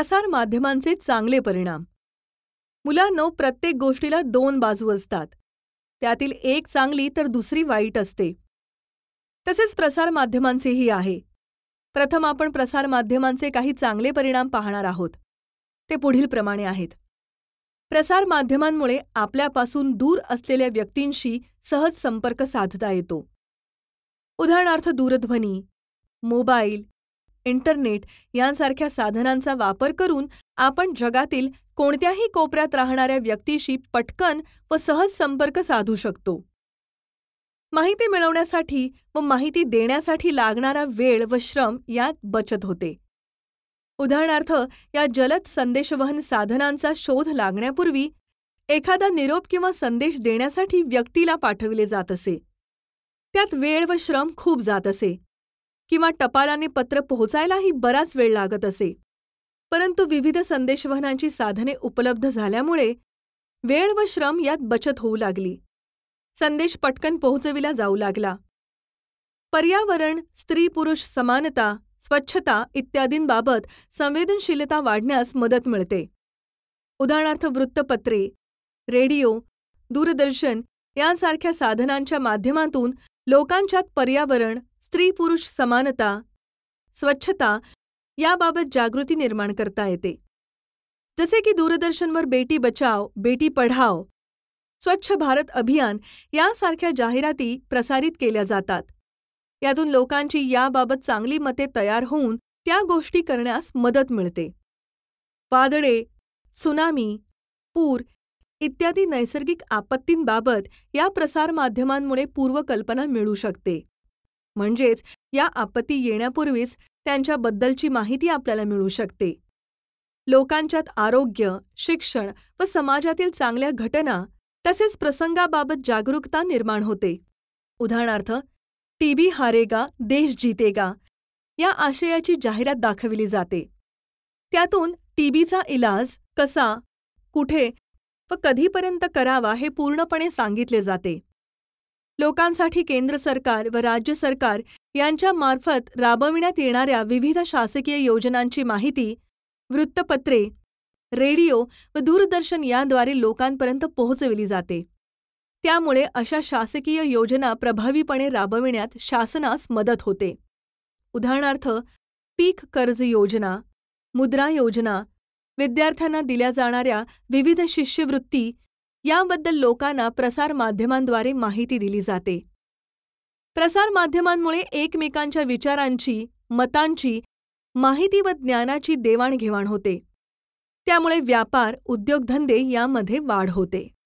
प्रसार माध्यमांचे चांगले परिणाम मुलांनो प्रत्येक गोष्टीला दोन बाजू असतात त्यातील एक चांगली तर दुसरी वाईट असते तसेच प्रसारमाध्यमांचेही आहे प्रथम आपण प्रसारमाध्यमांचे काही चांगले परिणाम पाहणार आहोत ते पुढील प्रमाणे आहेत प्रसारमाध्यमांमुळे आपल्यापासून दूर असलेल्या व्यक्तींशी सहज संपर्क साधता येतो उदाहरणार्थ दूरध्वनी मोबाईल इंटरनेट यांसारख्या साधनांचा वापर करून आपण जगातील कोणत्याही कोपऱ्यात राहणाऱ्या व्यक्तीशी पटकन व सहज संपर्क साधू शकतो माहिती मिळवण्यासाठी व माहिती देण्यासाठी लागणारा वेळ व श्रम यात बचत होते उदाहरणार्थ या जलद संदेशवहन साधनांचा शोध लागण्यापूर्वी एखादा निरोप किंवा संदेश देण्यासाठी व्यक्तीला पाठविले जात असे त्यात वेळ व श्रम खूप जात असे किंवा टपालाने पत्र पोहोचायलाही बराच वेळ लागत असे परंतु विविध संदेशवहनांची साधने उपलब्ध झाल्यामुळे वेळ व श्रम यात बचत होऊ लागली संदेश पटकन पोहोचविला जाऊ लागला पर्यावरण स्त्री पुरुष समानता स्वच्छता इत्यादींबाबत संवेदनशीलता वाढण्यास मदत मिळते उदाहरणार्थ वृत्तपत्रे रेडिओ दूरदर्शन यांसारख्या साधनांच्या माध्यमातून लोकांच्यात पर्यावरण स्त्री पुरुष समानता स्वच्छता याबाबत जागृती निर्माण करता येते जसे की दूरदर्शनवर बेटी बचाव बेटी पढाव स्वच्छ भारत अभियान यासारख्या जाहिराती प्रसारित केल्या जातात यातून लोकांची याबाबत चांगली मते तयार होऊन त्या गोष्टी करण्यास मदत मिळते वादळे सुनामी पूर इत्यादी नैसर्गिक आपत्तींबाबत या प्रसारमाध्यमांमुळे पूर्वकल्पना मिळू शकते म्हणजेच या आपत्ती येण्यापूर्वीच त्यांच्याबद्दलची माहिती आपल्याला मिळू शकते लोकांच्यात आरोग्य शिक्षण व समाजातील चांगल्या घटना तसेच प्रसंगाबाबत जागरूकता निर्माण होते उदाहरणार्थ टीबी हारेगा देश जीतेगा या आशयाची जाहिरात दाखविली जाते त्यातून टीबीचा इलाज कसा कुठे व कधीपर्यंत करावा हे पूर्णपणे सांगितले जाते लोकांसाठी केंद्र सरकार व राज्य सरकार यांच्यामार्फत राबविण्यात येणाऱ्या विविध शासकीय योजनांची माहिती वृत्तपत्रे रेडिओ व दूरदर्शन याद्वारे लोकांपर्यंत पोहोचविली जाते त्यामुळे अशा शासकीय योजना प्रभावीपणे राबविण्यात शासनास मदत होते उदाहरणार्थ पीक कर्ज योजना मुद्रा योजना विद्यार्थ्यांना दिल्या जाणाऱ्या विविध शिष्यवृत्ती याबद्दल लोकांना प्रसारमाध्यमांद्वारे माहिती दिली जाते प्रसारमाध्यमांमुळे एकमेकांच्या विचारांची मतांची माहिती व ज्ञानाची देवाणघेवाण होते त्यामुळे व्यापार उद्योगधंदे यामध्ये वाढ होते